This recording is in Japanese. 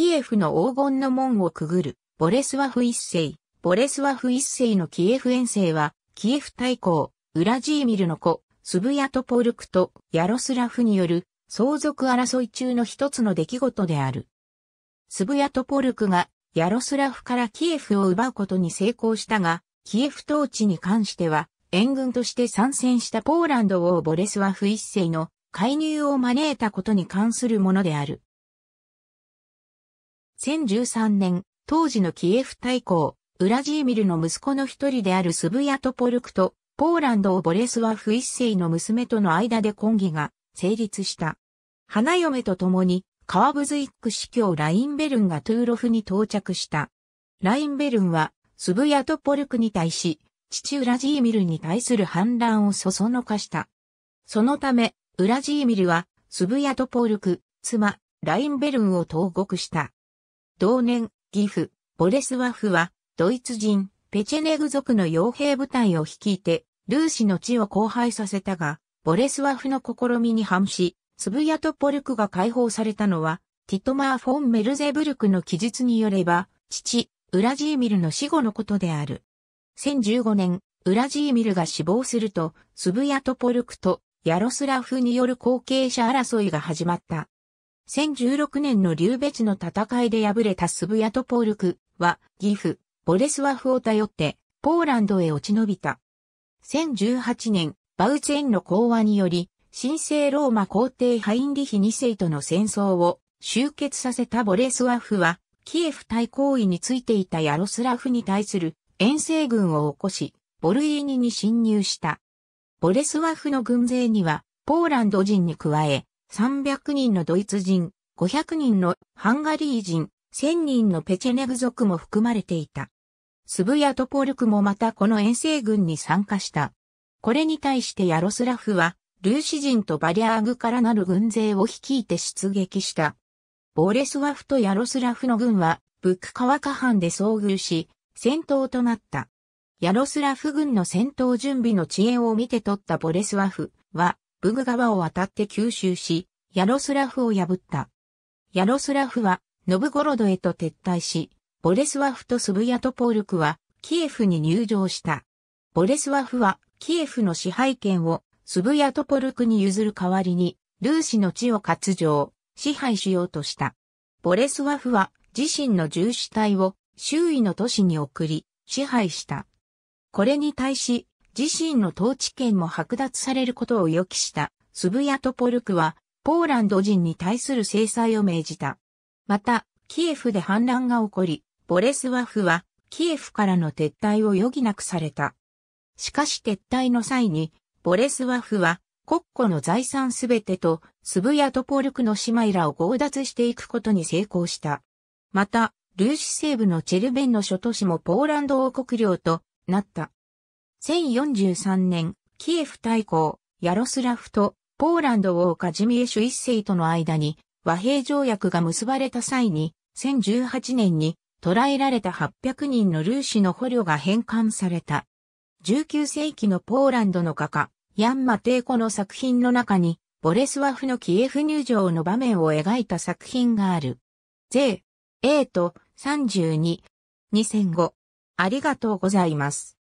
キエフの黄金の門をくぐる、ボレスワフ一世。ボレスワフ一世のキエフ遠征は、キエフ大公、ウラジーミルの子、スブヤトポルクとヤロスラフによる相続争い中の一つの出来事である。スブヤトポルクがヤロスラフからキエフを奪うことに成功したが、キエフ統治に関しては、援軍として参戦したポーランド王ボレスワフ一世の介入を招いたことに関するものである。1013年、当時のキエフ大公、ウラジーミルの息子の一人であるスブヤトポルクと、ポーランドをボレスワフ一世の娘との間で婚儀が成立した。花嫁と共に、カワブズイック司教ラインベルンがトゥーロフに到着した。ラインベルンは、スブヤトポルクに対し、父ウラジーミルに対する反乱をそそのかした。そのため、ウラジーミルは、スブヤトポルク、妻、ラインベルンを投獄した。同年、岐阜、ボレスワフは、ドイツ人、ペチェネグ族の傭兵部隊を率いて、ルーシの地を荒廃させたが、ボレスワフの試みに反し、スブヤトポルクが解放されたのは、ティトマー・フォン・メルゼブルクの記述によれば、父、ウラジーミルの死後のことである。1015年、ウラジーミルが死亡すると、スブヤトポルクとヤロスラフによる後継者争いが始まった。1016年の流別の戦いで敗れたスブヤトポールクは、ギフ・ボレスワフを頼って、ポーランドへ落ち延びた。1018年、バウツェンの講和により、神聖ローマ皇帝ハインリヒ2世との戦争を終結させたボレスワフは、キエフ対抗位についていたヤロスラフに対する遠征軍を起こし、ボルイーニに侵入した。ボレスワフの軍勢には、ポーランド人に加え、300人のドイツ人、500人のハンガリー人、1000人のペチェネグ族も含まれていた。スブヤトポルクもまたこの遠征軍に参加した。これに対してヤロスラフは、ルーシ人とバリアーグからなる軍勢を率いて出撃した。ボレスワフとヤロスラフの軍は、ブック川下藩で遭遇し、戦闘となった。ヤロスラフ軍の戦闘準備の知恵を見て取ったボレスワフは、ブグ川を渡って吸収し、ヤロスラフを破った。ヤロスラフは、ノブゴロドへと撤退し、ボレスワフとスブヤトポールクは、キエフに入場した。ボレスワフは、キエフの支配権を、スブヤトポルクに譲る代わりに、ルーシの地を割上、支配しようとした。ボレスワフは、自身の重視隊を、周囲の都市に送り、支配した。これに対し、自身の統治権も剥奪されることを予期したスブヤトポルクは、ポーランド人に対する制裁を命じた。また、キエフで反乱が起こり、ボレスワフは、キエフからの撤退を余儀なくされた。しかし撤退の際に、ボレスワフは、国庫の財産すべてと、スブヤトポルクの姉妹らを強奪していくことに成功した。また、ルーシ西部のチェルベンの諸都市もポーランド王国領となった。1043年、キエフ大公、ヤロスラフとポーランド王カジミエシュ一世との間に和平条約が結ばれた際に、1018年に捕らえられた800人のルーシの捕虜が返還された。19世紀のポーランドの画家、ヤン・マテイコの作品の中に、ボレスワフのキエフ入場の場面を描いた作品がある。税、A と32、2005。ありがとうございます。